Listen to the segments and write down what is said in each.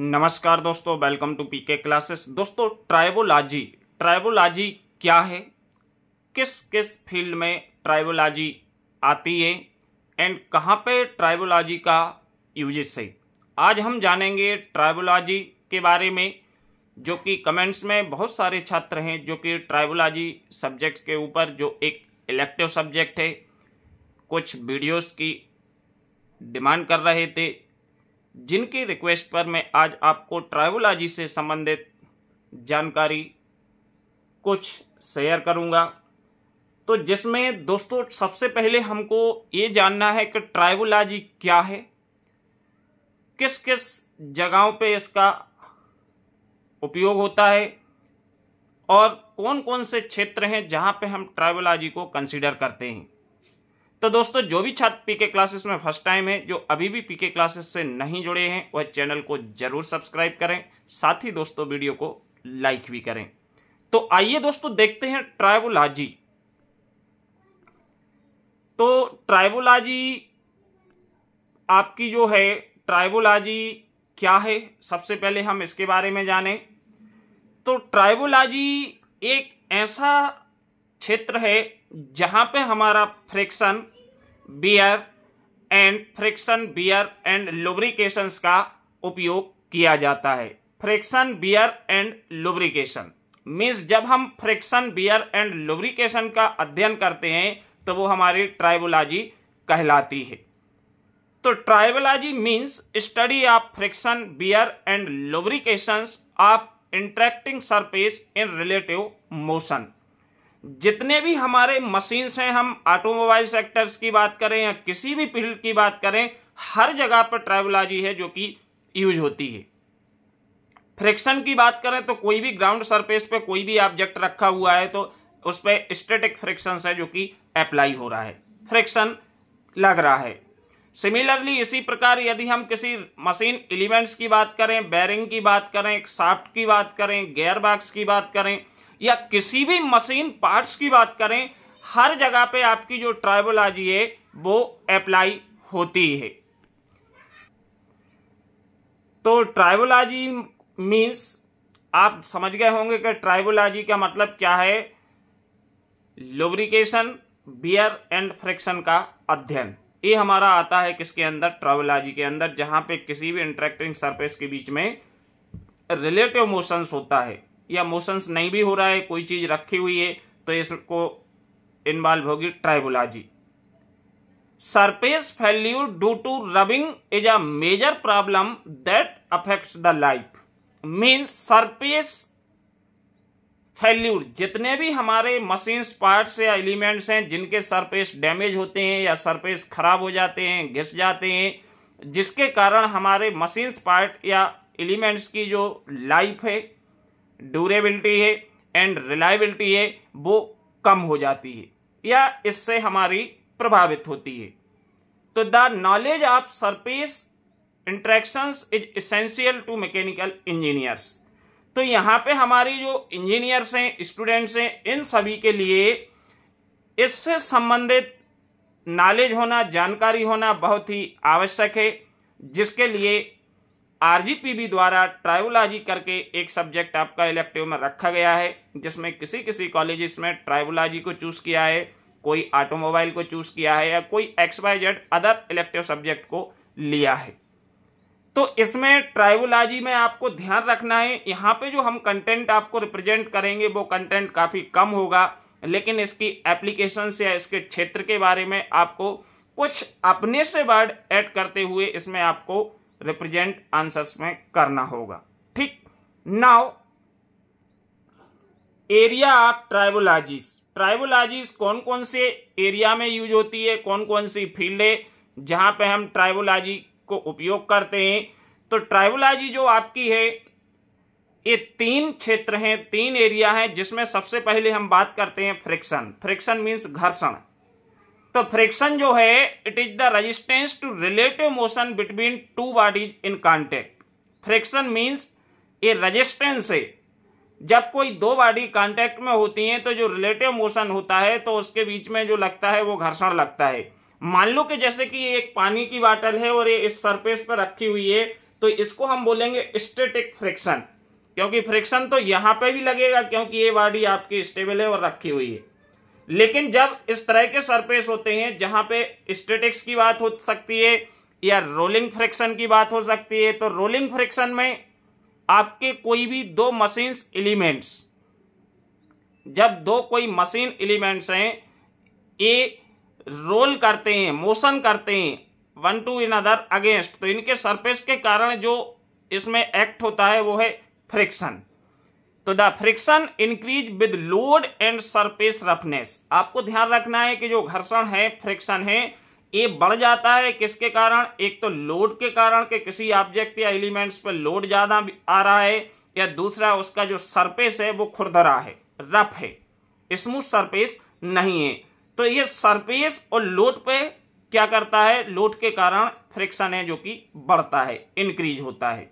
नमस्कार दोस्तों welcome to PK classes दोस्तों ट्राइबोलॉजी ट्राइबोलॉजी क्या है किस किस फील्ड में ट्राइबोलॉजी आती है एंड कहाँ पे ट्राइबोलॉजी का यूजेस है आज हम जानेंगे ट्राइबोलॉजी के बारे में जो कि कमेंट्स में बहुत सारे छात्र हैं जो कि ट्राइबोलॉजी सब्जेक्ट के ऊपर जो एक इलेक्टिव सब्जेक्ट है कुछ वीडियोस की डिमांड कर रहे थे जिनकी रिक्वेस्ट पर मैं आज आपको ट्राइवोलॉजी से संबंधित जानकारी कुछ शेयर करूंगा तो जिसमें दोस्तों सबसे पहले हमको ये जानना है कि ट्राइवोलॉजी क्या है किस किस जगहों पे इसका उपयोग होता है और कौन कौन से क्षेत्र हैं जहाँ पे हम ट्राइवोलॉजी को कंसिडर करते हैं तो दोस्तों जो भी छात्र पीके क्लासेस में फर्स्ट टाइम है जो अभी भी पीके क्लासेस से नहीं जुड़े हैं वह चैनल को जरूर सब्सक्राइब करें साथ ही दोस्तों वीडियो को लाइक भी करें तो आइए दोस्तों देखते हैं ट्राइबोलॉजी तो ट्राइबोलॉजी आपकी जो है ट्राइबोलॉजी क्या है सबसे पहले हम इसके बारे में जानें तो ट्राइबोलॉजी एक ऐसा क्षेत्र है जहां पे हमारा friction wear and friction wear and lubrications का उपयोग किया जाता है friction wear and lubrication means जब हम फ्रिक्शन बियर एंड लुब्रिकेशन का अध्ययन करते हैं तो वो हमारी ट्राइबोलॉजी कहलाती है तो tribology means study of friction wear and lubrications of interacting surface in relative motion जितने भी हमारे मशीन्स हैं हम ऑटोमोबाइल सेक्टर्स की बात करें या किसी भी फील्ड की बात करें हर जगह पर ट्रेवलॉजी है जो कि यूज होती है फ्रिक्शन की बात करें तो कोई भी ग्राउंड सरफेस पे कोई भी ऑब्जेक्ट रखा हुआ है तो उस पर स्टेटिक फ्रिक्शन है जो कि अप्लाई हो रहा है फ्रिक्शन लग रहा है सिमिलरली इसी प्रकार यदि हम किसी मशीन एलिमेंट्स की बात करें बैरिंग की बात करें साफ्ट की बात करें गेयर बॉक्स की बात करें या किसी भी मशीन पार्ट्स की बात करें हर जगह पे आपकी जो ट्राइबोलॉजी है वो अप्लाई होती है तो ट्राइबोलॉजी मीन्स आप समझ गए होंगे कि ट्राइबोलॉजी का मतलब क्या है लुब्रिकेशन बियर एंड फ्रिक्शन का अध्ययन ये हमारा आता है किसके अंदर ट्राइबोलॉजी के अंदर जहां पे किसी भी इंटरेक्टिंग सरफेस के बीच में रिलेटिव मोशंस होता है या मोशंस नहीं भी हो रहा है कोई चीज़ रखी हुई है तो इसको इन्वॉल्व होगी tribology surface failure due to rubbing is a major problem that affects the life means surface failure जितने भी हमारे मशीन्स पार्ट्स या एलिमेंट्स हैं जिनके सरफेस डैमेज होते हैं या सरफेस खराब हो जाते हैं घिस जाते हैं जिसके कारण हमारे मशीन्स पार्ट या एलिमेंट्स की जो लाइफ है ड्यूरेबिलिटी है एंड रिलायबिलिटी है वो कम हो जाती है या इससे हमारी प्रभावित होती है तो the knowledge of surface interactions is essential to mechanical engineers तो यहां पे हमारी जो इंजीनियर्स हैं स्टूडेंट्स हैं इन सभी के लिए इससे संबंधित नॉलेज होना जानकारी होना बहुत ही आवश्यक है जिसके लिए आरजीपीबी द्वारा ट्राइबोलॉजी करके एक सब्जेक्ट आपका इलेक्टिव में रखा गया है जिसमें किसी किसी कॉलेज में ट्राइबोलॉजी को चूज़ किया है कोई ऑटोमोबाइल को चूज़ किया है या कोई X Y Z other elective subject को लिया है तो इसमें ट्राइबोलॉजी में आपको ध्यान रखना है यहाँ पे जो हम कंटेंट आपको रिप्रेजेंट करेंगे वो कंटेंट काफ़ी कम होगा लेकिन इसकी एप्लीकेशन या इसके क्षेत्र के बारे में आपको कुछ अपने से वर्ड ऐड करते हुए इसमें आपको रिप्रेजेंट आंसर्स में करना होगा ठीक now area of tribologies tribologies कौन कौन से एरिया में यूज होती है कौन कौन सी फील्ड है जहां पे हम ट्राइबोलॉजी को उपयोग करते हैं तो ट्राइबोलॉजी जो आपकी है ये तीन क्षेत्र हैं तीन एरिया हैं जिसमें सबसे पहले हम बात करते हैं फ्रिक्शन फ्रिक्शन मीन्स घर्षण तो फ्रिक्शन जो है it is the resistance to relative motion between two bodies in contact friction means ये रेजिस्टेंस है जब कोई दो बॉडी कांटेक्ट में होती हैं तो जो रिलेटिव मोशन होता है तो उसके बीच में जो लगता है वो घर्षण लगता है मान लो कि जैसे कि एक पानी की बाटल है और ये इस सरफेस पर रखी हुई है तो इसको हम बोलेंगे स्टेटिक फ्रिक्शन क्योंकि फ्रिक्शन तो यहां पे भी लगेगा क्योंकि ये बॉडी आपकी स्टेबल है और रखी हुई है लेकिन जब इस तरह के सरफेस होते हैं जहां पे स्टेटिक्स की बात हो सकती है या रोलिंग फ्रिक्शन की बात हो सकती है तो रोलिंग फ्रिक्शन में आपके कोई भी दो मशीन एलिमेंट्स जब दो कोई मशीन एलिमेंट्स हैं ये रोल करते हैं मोशन करते हैं one to in other against तो इनके सरफेस के कारण जो इसमें एक्ट होता है वो है फ्रिक्शन तो the friction increase with load and surface roughness आपको ध्यान रखना है कि जो घर्षण है फ्रिक्शन है ये बढ़ जाता है किसके कारण एक तो लोड के कारण के किसी ऑब्जेक्ट या एलिमेंट्स पर लोड ज़्यादा आ रहा है या दूसरा उसका जो सरफेस है वो खुरदरा है रफ है स्मूथ सरफेस नहीं है तो ये सरफेस और लोड पे क्या करता है लोड के कारण फ्रिक्शन है जो कि बढ़ता है इंक्रीज होता है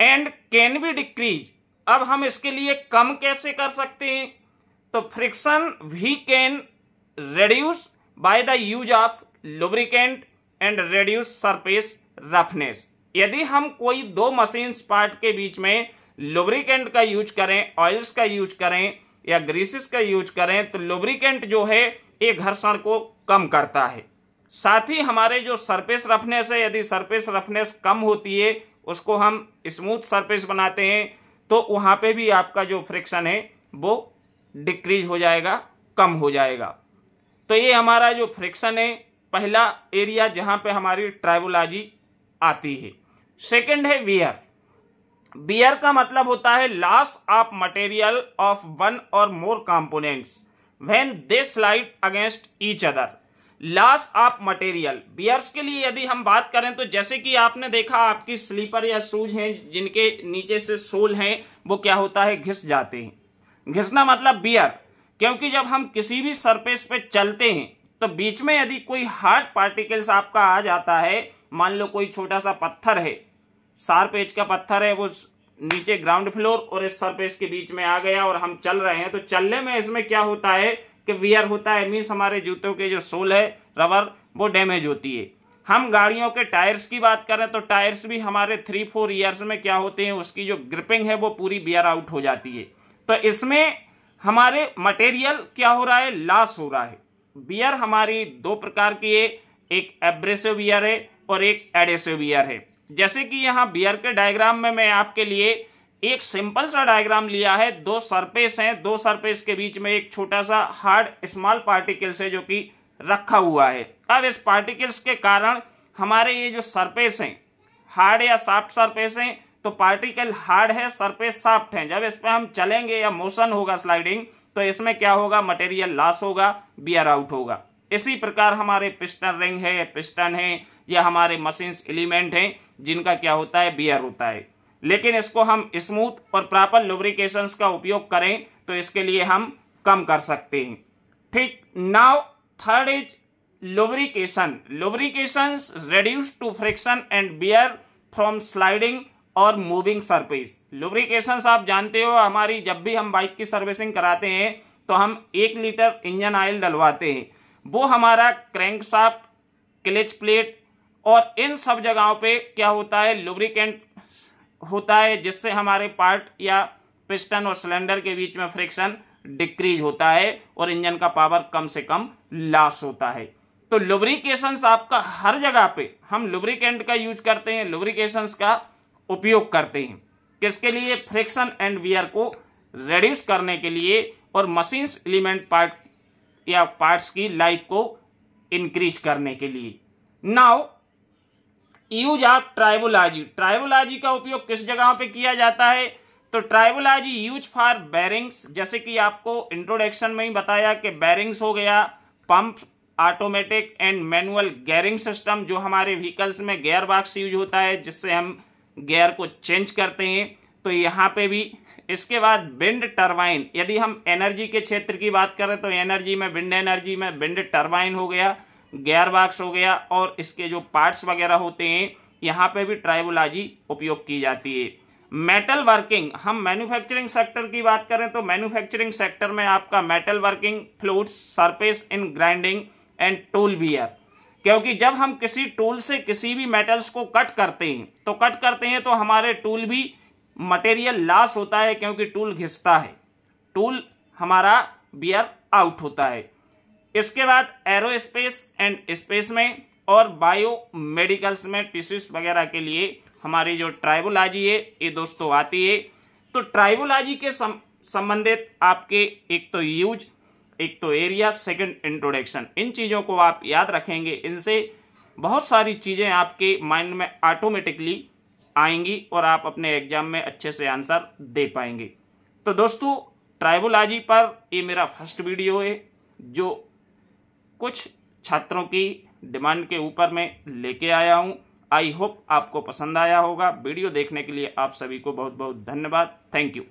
एंड कैन बी डिक्रीज अब हम इसके लिए कम कैसे कर सकते हैं तो friction we can reduce by the use of lubricant and reduce surface roughness यदि हम कोई दो मशीन पार्ट के बीच में लुब्रिकेंट का यूज करें ऑयल्स का यूज करें या ग्रीसिस का यूज करें तो लुब्रिकेंट जो है ये घर्षण को कम करता है साथ ही हमारे जो सरफेस रफनेस है यदि सरफेस रफनेस कम होती है उसको हम स्मूथ सरफेस बनाते हैं तो वहाँ पे भी आपका जो फ्रिक्शन है वो डिक्रीज हो जाएगा कम हो जाएगा तो ये हमारा जो फ्रिक्शन है पहला एरिया जहाँ पे हमारी ट्राइबोलॉजी आती है सेकंड है वियर बियर का मतलब होता है loss of material of one और more components when they slide against each other loss of material wears के लिए यदि हम बात करें तो जैसे कि आपने देखा आपकी स्लीपर या शूज हैं जिनके नीचे से सोल हैं वो क्या होता है घिस जाते हैं घिसना मतलब बियर क्योंकि जब हम किसी भी सरफेस पे चलते हैं तो बीच में यदि कोई हार्ड पार्टिकल्स आपका आ जाता है मान लो कोई छोटा सा पत्थर है सार एज का पत्थर है वो नीचे ग्राउंड फ्लोर और इस सरफेस के बीच में आ गया और हम चल रहे हैं तो चलने में इसमें क्या होता है कि वियर होता है मीन्स हमारे जूतों के जो सोल है रबर वो डैमेज होती है हम गाड़ियों के टायर्स की बात करें तो टायर्स भी हमारे थ्री फोर ईयर्स में क्या होते हैं उसकी जो ग्रिपिंग है वो पूरी बियर आउट हो जाती है तो इसमें हमारे मटेरियल क्या हो रहा है लॉस हो रहा है बियर हमारी दो प्रकार की है एक एब्रेसिव बियर है और एक एडेसिव बियर है जैसे कि यहाँ बियर के डायग्राम में मैं आपके लिए एक सिंपल सा डायग्राम लिया है दो सरफेस हैं दो सरफेस के बीच में एक छोटा सा हार्ड स्मॉल पार्टिकल्स है जो कि रखा हुआ है अब इस पार्टिकल्स के कारण हमारे ये जो सरफेस हैं हार्ड या सॉफ्ट सरफेस हैं तो पार्टिकल हार्ड है सरफेस सॉफ्ट है जब इस पर हम चलेंगे या मोशन होगा स्लाइडिंग तो इसमें क्या होगा मटेरियल लॉस होगा बियर आउट होगा इसी प्रकार हमारे पिस्टन रिंग है पिस्टन है या हमारे मशीन एलिमेंट हैं जिनका क्या होता है बियर होता है लेकिन इसको हम स्मूथ और प्रॉपर लुब्रिकेशंस का उपयोग करें तो इसके लिए हम कम कर सकते हैं ठीक now third is lubrication lubrications reduce to friction and wear from sliding और मूविंग सरफेस लुब्रिकेशंस आप जानते हो हमारी जब भी हम बाइक की सर्विसिंग कराते हैं तो हम एक लीटर इंजन ऑयल डलवाते हैं वो हमारा क्रैंकशाफ्ट क्लिच प्लेट और इन सब जगहों पे क्या होता है लुब्रिकेंट होता है जिससे हमारे पार्ट या पिस्टन और सिलेंडर के बीच में फ्रिक्शन डिक्रीज होता है और इंजन का पावर कम से कम लॉस होता है तो लुब्रिकेशंस आपका हर जगह पे हम लुब्रिकेंट का यूज करते हैं लुब्रिकेशंस का उपयोग करते हैं किसके लिए फ्रिक्शन एंड वियर को रेड्यूस करने के लिए और मशीन्स एलिमेंट पार्ट या पार्ट्स की लाइफ को इंक्रीज करने के लिए now use of tribology tribology का उपयोग किस जगहों पे किया जाता है तो ट्राइबोलॉजी यूज फॉर बैरिंग्स जैसे कि आपको इंट्रोडक्शन में ही बताया कि बैरिंग्स हो गया pump automatic and manual gearing system जो हमारे व्हीकल्स में गेयर बॉक्स यूज होता है जिससे हम गेयर को चेंज करते हैं तो यहाँ पे भी इसके बाद विंड टरबाइन यदि हम एनर्जी के क्षेत्र की बात करें तो एनर्जी में विंड एनर्जी में विंड टरबाइन हो गया गेयर बाक्स हो गया और इसके जो पार्ट्स वगैरह होते हैं यहाँ पे भी ट्राइबोलॉजी उपयोग की जाती है मेटल वर्किंग हम मैन्युफैक्चरिंग सेक्टर की बात करें तो मैन्युफैक्चरिंग सेक्टर में आपका metal working fluids surface in grinding and tool wear क्योंकि जब हम किसी टूल से किसी भी मेटल्स को कट करते हैं तो कट करते हैं तो हमारे टूल भी मटेरियल लॉस होता है क्योंकि टूल घिसता है टूल हमारा बियर आउट होता है इसके बाद एरोस्पेस एंड स्पेस में और बायो मेडिकल्स में टिश्यूज वगैरह के लिए हमारी जो ट्राइबोलॉजी है ये दोस्तों आती है तो ट्राइबोलॉजी के सम, संबंधित आपके एक तो यूज एक तो एरिया सेकंड इंट्रोडक्शन इन चीज़ों को आप याद रखेंगे इनसे बहुत सारी चीज़ें आपके माइंड में ऑटोमेटिकली आएंगी और आप अपने एग्जाम में अच्छे से आंसर दे पाएंगे तो दोस्तों ट्राइबोलॉजी पर ये मेरा फर्स्ट वीडियो है जो कुछ छात्रों की डिमांड के ऊपर मैं लेके आया हूँ आई होप आपको पसंद आया होगा वीडियो देखने के लिए आप सभी को बहुत बहुत धन्यवाद थैंक यू